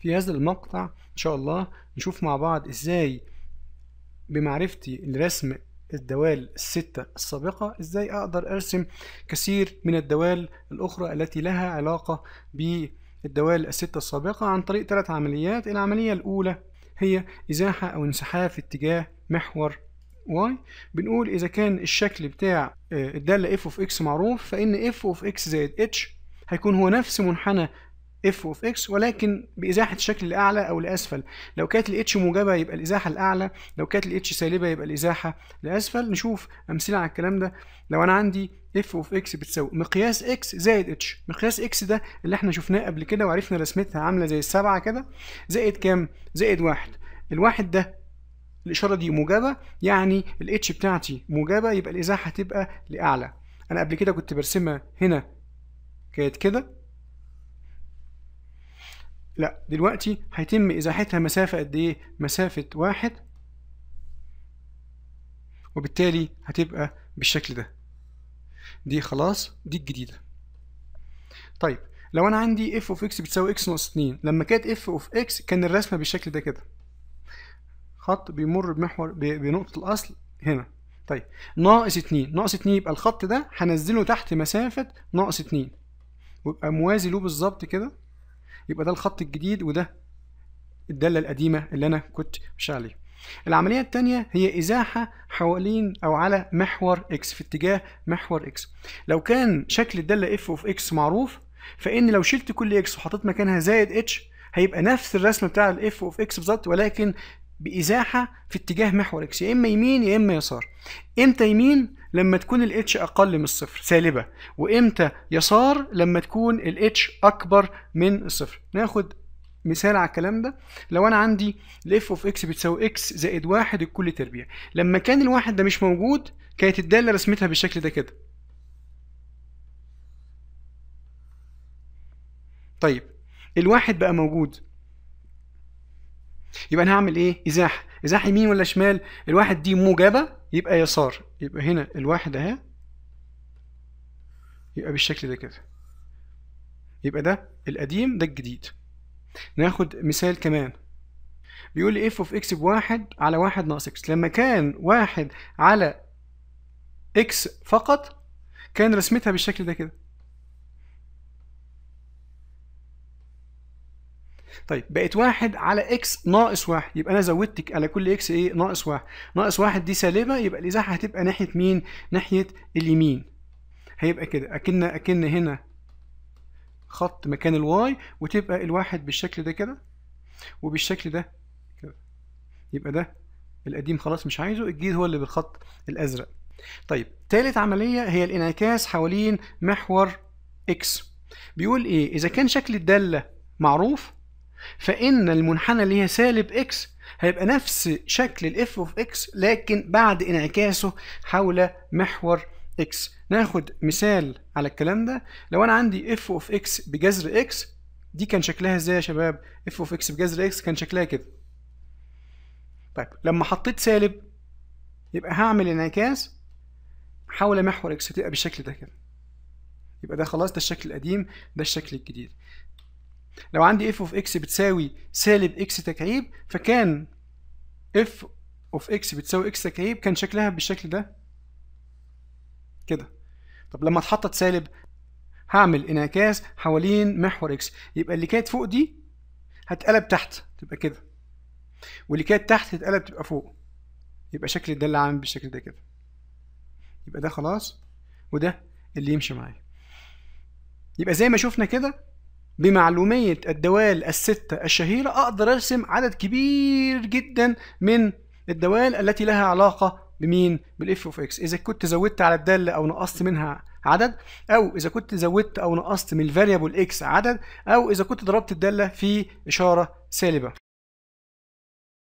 في هذا المقطع ان شاء الله نشوف مع بعض ازاي بمعرفتي لرسم الدوال الستة السابقة ازاي اقدر ارسم كثير من الدوال الاخرى التي لها علاقة بالدوال الستة السابقة عن طريق ثلاث عمليات العملية الاولى هي ازاحة او انسحاب في اتجاه محور y بنقول اذا كان الشكل بتاع آه، الدالة f of x معروف فان f of x زائد h هيكون هو نفس منحنى اف اوف اكس ولكن بازاحه الشكل لاعلى او لاسفل لو كانت الاتش موجبه يبقى الازاحه لاعلى لو كانت الاتش سالبه يبقى الازاحه لاسفل نشوف امثله على الكلام ده لو انا عندي اف اوف اكس بتساوي مقياس اكس زائد اتش مقياس اكس ده اللي احنا شفناه قبل كده وعرفنا رسمتها عامله زي السبعه كده زائد كام زائد واحد الواحد ده الاشاره دي موجبه يعني الاتش بتاعتي موجبه يبقى الازاحه هتبقى لاعلى انا قبل كده كنت برسمها هنا كانت كده لا دلوقتي هيتم إزاحتها مسافة قد إيه؟ مسافة واحد وبالتالي هتبقى بالشكل ده دي خلاص دي الجديدة طيب لو أنا عندي f of x بتساوي x ناقص 2 لما كانت f of x كان الرسمة بالشكل ده كده خط بيمر بمحور بنقطة الأصل هنا طيب ناقص 2 ناقص 2 يبقى الخط ده هنزله تحت مسافة ناقص 2 ويبقى موازي له بالظبط كده يبقى ده الخط الجديد وده الداله القديمه اللي انا كنت ماشي عليها العمليه الثانيه هي ازاحه حوالين او على محور اكس في اتجاه محور اكس لو كان شكل الداله اف اوف اكس معروف فان لو شلت كل اكس وحطيت مكانها زائد اتش هيبقى نفس الرسم بتاع الاف اوف اكس بالظبط ولكن بازاحه في اتجاه محور اكس يا اما يمين يا اما يسار امتى يمين لما تكون الاتش اقل من الصفر سالبه وامتى يسار لما تكون الاتش اكبر من الصفر ناخد مثال على الكلام ده لو انا عندي الاف اوف اكس بتساوي اكس زائد واحد الكل تربيع لما كان الواحد ده مش موجود كانت الداله رسمتها بالشكل ده كده طيب الواحد بقى موجود يبقى انا هعمل ايه ازاحه ازاحه يمين ولا شمال الواحد دي موجبه يبقى يسار يبقى هنا الواحد اهي يبقى بالشكل ده كده يبقى ده القديم ده الجديد ناخد مثال كمان بيقول لي اف اوف اكس بواحد على واحد ناقص اكس لما كان واحد على اكس فقط كان رسمتها بالشكل ده كده طيب بقت واحد على اكس ناقص واحد يبقى انا زودت على كل اكس ايه ناقص واحد ناقص واحد دي سالبه يبقى الازاحه هتبقى ناحيه مين ناحيه اليمين هيبقى كده اكن اكن هنا خط مكان الواي وتبقى الواحد بالشكل ده كده وبالشكل ده كده يبقى ده القديم خلاص مش عايزه الجديد هو اللي بالخط الازرق طيب ثالث عمليه هي الانعكاس حوالين محور اكس بيقول ايه اذا كان شكل الداله معروف فإن المنحنى اللي هي سالب إكس هيبقى نفس شكل الاف اوف اكس لكن بعد انعكاسه حول محور اكس ناخد مثال على الكلام ده لو انا عندي اف اوف اكس بجذر اكس دي كان شكلها ازاي يا شباب اف اوف اكس بجذر اكس كان شكلها كده طيب لما حطيت سالب يبقى هعمل انعكاس حول محور اكس هتبقى بالشكل ده كده يبقى ده خلاص ده الشكل القديم ده الشكل الجديد لو عندي اف اوف اكس بتساوي سالب اكس تكعيب فكان اف اوف اكس بتساوي اكس تكعيب كان شكلها بالشكل ده كده طب لما اتحطت سالب هعمل انعكاس حوالين محور اكس يبقى اللي كانت فوق دي هتقلب تحت تبقى كده واللي كانت تحت هتقلب تبقى فوق يبقى شكل ده اللي عامل بالشكل ده كده يبقى ده خلاص وده اللي يمشي معايا يبقى زي ما شفنا كده بمعلومية الدوال الستة الشهيرة أقدر أرسم عدد كبير جدا من الدوال التي لها علاقة بمين؟ بالاف اوف اكس، إذا كنت زودت على الدالة أو نقصت منها عدد، أو إذا كنت زودت أو نقصت من الفاريبل اكس عدد، أو إذا كنت ضربت الدالة في إشارة سالبة.